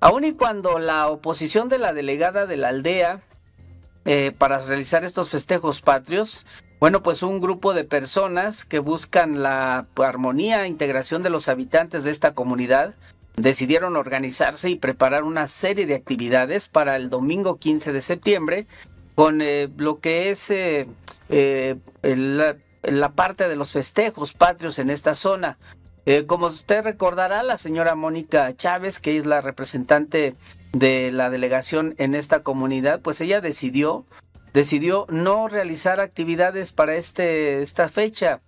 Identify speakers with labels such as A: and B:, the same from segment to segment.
A: Aun y cuando la oposición de la delegada de la aldea eh, para realizar estos festejos patrios, bueno, pues un grupo de personas que buscan la armonía e integración de los habitantes de esta comunidad decidieron organizarse y preparar una serie de actividades para el domingo 15 de septiembre con eh, lo que es eh, la parte de los festejos patrios en esta zona. Eh, como usted recordará, la señora Mónica Chávez, que es la representante de la delegación en esta comunidad, pues ella decidió, decidió no realizar actividades para este, esta fecha.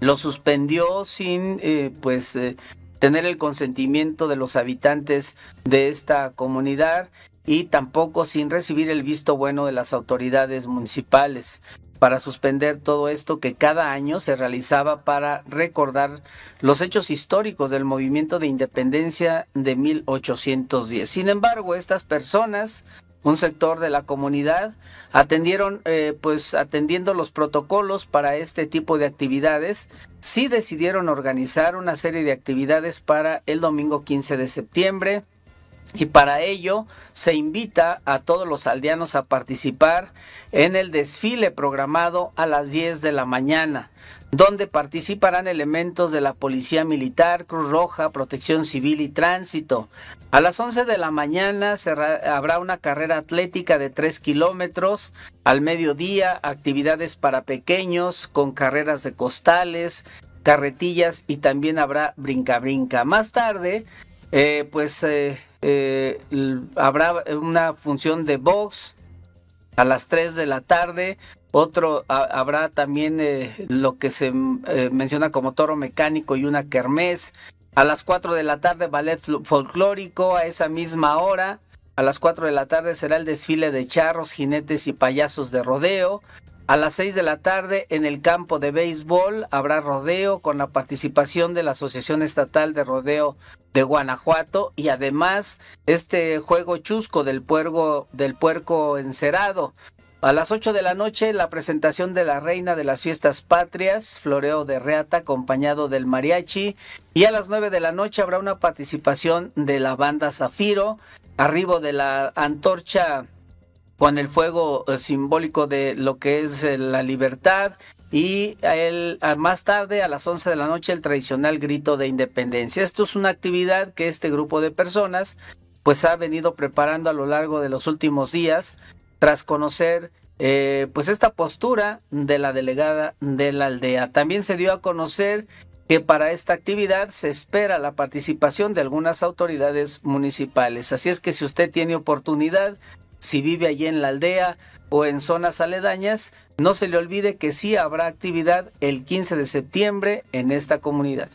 A: Lo suspendió sin, eh, pues, eh, tener el consentimiento de los habitantes de esta comunidad y tampoco sin recibir el visto bueno de las autoridades municipales para suspender todo esto que cada año se realizaba para recordar los hechos históricos del movimiento de independencia de 1810. Sin embargo, estas personas un sector de la comunidad atendieron eh, pues atendiendo los protocolos para este tipo de actividades sí decidieron organizar una serie de actividades para el domingo 15 de septiembre y para ello se invita a todos los aldeanos a participar en el desfile programado a las 10 de la mañana, donde participarán elementos de la Policía Militar, Cruz Roja, Protección Civil y Tránsito. A las 11 de la mañana habrá una carrera atlética de 3 kilómetros, al mediodía actividades para pequeños con carreras de costales, carretillas y también habrá brinca-brinca. Más tarde eh, pues eh, eh, habrá una función de box a las 3 de la tarde. Otro habrá también lo que se mm, menciona como toro mecánico y una kermés. A las 4 de la tarde, ballet folclórico. A esa misma hora, a las 4 de la tarde, será el desfile de charros, jinetes y payasos de rodeo. A las 6 de la tarde en el campo de béisbol habrá rodeo con la participación de la Asociación Estatal de Rodeo de Guanajuato y además este juego chusco del, puerco encerado. A las 8 de la noche la presentación de la Reina de las Fiestas Patrias, Floreo de Reata acompañado del mariachi y a las 9 de la noche habrá una participación de la banda Zafiro, arribo de la antorcha con el fuego eh, simbólico de lo que es eh, la libertad y más tarde a las 11 de la noche el tradicional grito de independencia. Esto es una actividad que este grupo de personas pues ha venido preparando a lo largo de los últimos días tras conocer eh, pues esta postura de la delegada de la aldea. También se dio a conocer que para esta actividad se espera la participación de algunas autoridades municipales. Así es que si usted tiene oportunidad, si vive allí en la aldea o en zonas aledañas, no se le olvide que sí habrá actividad el 15 de septiembre en esta comunidad.